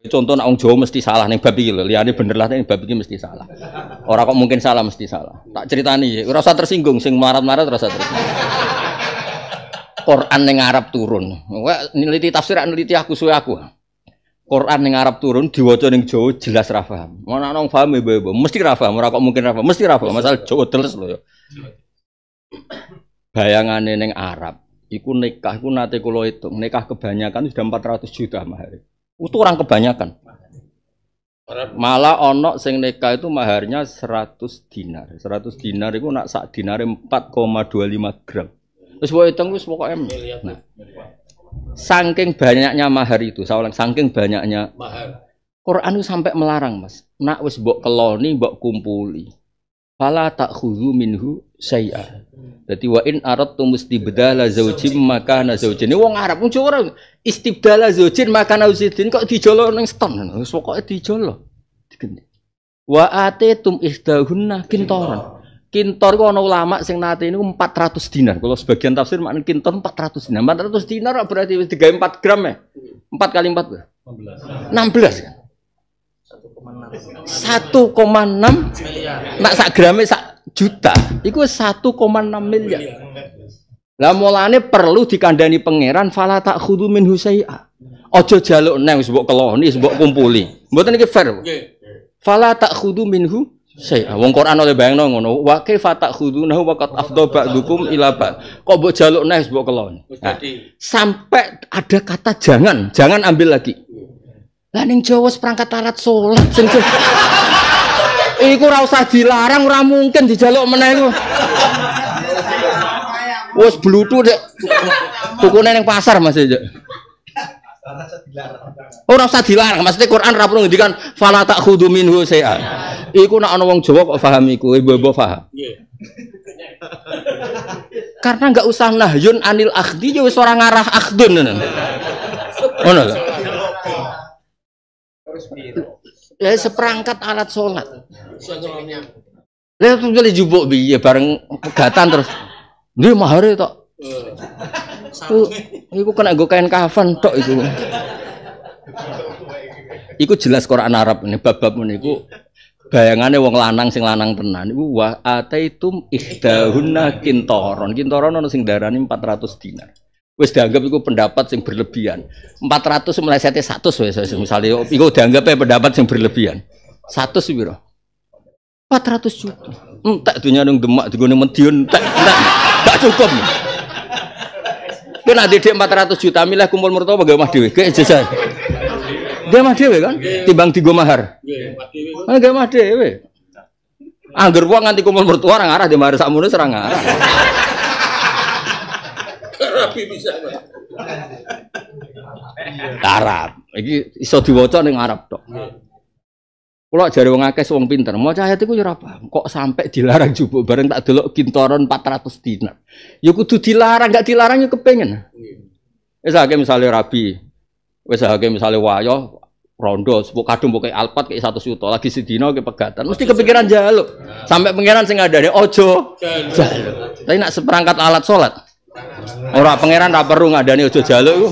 Contoh nak Jawa mesti salah nih babi lihat ini bener lah nih babi mesti salah. Orang kok mungkin salah mesti salah. Tak cerita nih rasa tersinggung, sing marat-marat rasa tersinggung. Quran yang Arab turun, Wah, neliti tafsir neliti aku suwe aku. Quran yang Arab turun diwaca neng Jawa jelas rafa. Mana nong paham ibu mesti rafa. orang kok mungkin rafa? mesti rafa. Masal Masalah Jawa terus loh Bayangan Bayangane Arab, iku nikah iku nate kalau itu nikah kebanyakan sudah 400 juta mahari itu orang kebanyakan. Malah onok sing nikah itu maharnya 100 dinar. 100 dinar itu nak sak dinar 4,25 gram. Terus mbok hitung wis pokoke nah. Saking banyaknya mahar itu, saya ulang saking banyaknya mahar. Quran itu sampai melarang, Mas. Nak wes buat keloni, buat kumpuli. Pala tak minhu saya. Jadi wa in arad tu bedalah zaujin maka na zaujin. Ini wong Arab wong Jawa istibdala zaujin maka na zaujin kok dijolo neng ston. Sok kok dijolo. Wa ate tum kintoran. Kintor gua ana ulama sing nate empat 400 dinar. Kalau sebagian tafsir maknane kintor 400 dinar. 400 dinar berarti tiga empat gram ya. 4 kali 4 16. 16 kan. 1,6 miliar. Nak sak grame sak juta itu 1,6 miliar iya, lah mulane perlu dikandani pangeran fala tak khudu min husai'a ojo jaluk neng sebok keloni sebok kumpuli mboten iki fair fala tak khudu min saya wong Quran oleh bayangno ngono wa kaifa takhudunahu wa qad afdha ba'dukum ila ba'd kok mbok jaluk nes mbok keloni nah, sampai ada kata jangan jangan ambil lagi lah ning Jawa seperangkat sholat. salat sing Iku ora usah dilarang, ora mungkin dijaluk meneh iku. Wes blutu dek. Tukune yang pasar Mas Oh Ora usah dilarang, maksudnya Quran ora perlu ngendikan fala takhudhu minhu sa'a. Iku nek ana wong Jawa kok paham iku, ibu paham. Karena nggak usah nahyun anil akhdi ya wis ora ngarah akhdun. Ngono lah seperangkat alat sholat. Lah tuh jumbo biar bareng pegatan terus. Dia mahare tok. Iku, iku kena gue kain kafan tok itu. Iku jelas Quran Arab ini bab-bab meniku bayangannya wong lanang sing lanang tenan iku wa ataitum ihdahunna kintoron kintoron ono sing darani 400 dinar wis dianggap itu pendapat yang berlebihan. 400 melesetnya 100 wis misalnya itu dianggap pendapat yang berlebihan. 100 bro. 400 cukup. Entah dunia nang demak digone Medion entek tak tak cukup. Kena didik 400 juta milah kumpul mertua bagaimana omah dhewe. Kayak jasa. Dia mah dewe kan timbang digo mahar. Gak mah dewe Angger wong nganti kumpul mertua orang arah dia mahar samunus, serang arah. Nabi bisa. Iya. Arab. Iki iso diwaca ning Arab tok. Iya. Kulo jare wong akeh wong pinter, maca ayat iku ya ora paham. Kok sampai dilarang jubuk bareng tak delok kintoron 400 dinar. Ya kudu dilarang, gak dilarang yuk kepengen. Iya. Wis akeh misale rabi. Wis akeh misale wayo rondo sepuk kadung pokoke alpat kayak satu juta lagi sedina kayak pegatan mesti kepikiran jaluk sampai pengiran sing ada ojo jaluk tapi nak seperangkat alat sholat Orang pangeran tak perlu nggak aja jaluk iku.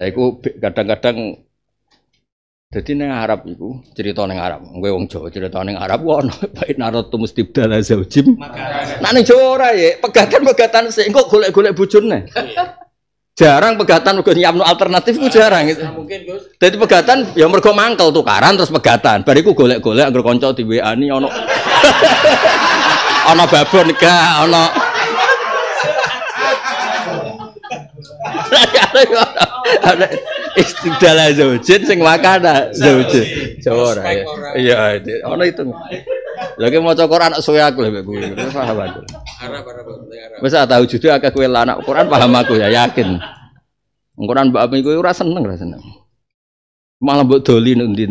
Iku kadang-kadang jadi neng Arab itu cerita neng Arab, gue wong Jawa cerita neng Arab, wah no, baik narot tuh mesti bdala zaujim. Nah neng Jawa ora ya, pegatan pegatan sih, enggak golek golek bujurnya. jarang pegatan mergo nyamno alternatif gue jarang nah, gitu. Jadi pegatan ya mereka mangkel tukaran terus pegatan. Bariku golek-golek agar konco di WA ono. ana babon gak ana Istidala zaujin sing wakana ah, zaujin. Jawa ora. Ya. Iya, ana iya. itu. Lha ki maca Quran suwe aku lho kowe. Paham aku. Arab Arab Arab. Wis ah, tau judu akeh kowe anak Quran paham aku ya yakin. Quran mbak Ami kowe ora seneng ora seneng. Malah mbok doli nek ndi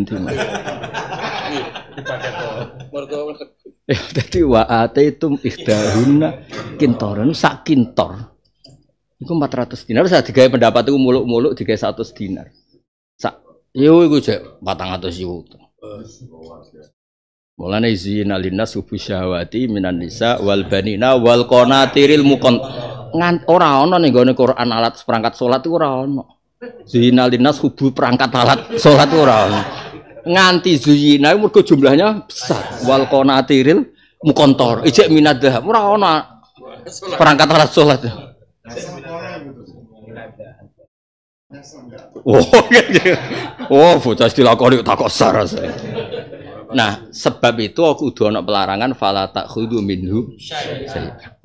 Ya dadi wa ataitum ihdahunna kintoran sak kintor. Iku 400 dinar saya digawe pendapat iku muluk-muluk digawe 100 dinar. Sak yo iku jek 400 yuta. Mulane zina linas subu syahwati minan nisa wal banina wal qanatiril mukon ngan ora ana ning gone Quran alat perangkat salat iku ora ana. Zina hubu perangkat alat salat ora ana nganti zuyina mergo jumlahnya besar wal qanatiril mukontor ijek minad dhahab ora ana perangkat alat salat Oh, iya, iya. oh, bocah istilah kau takut saras. Nah, sebab itu aku udah anak pelarangan, falatak khudu minhu. Saya.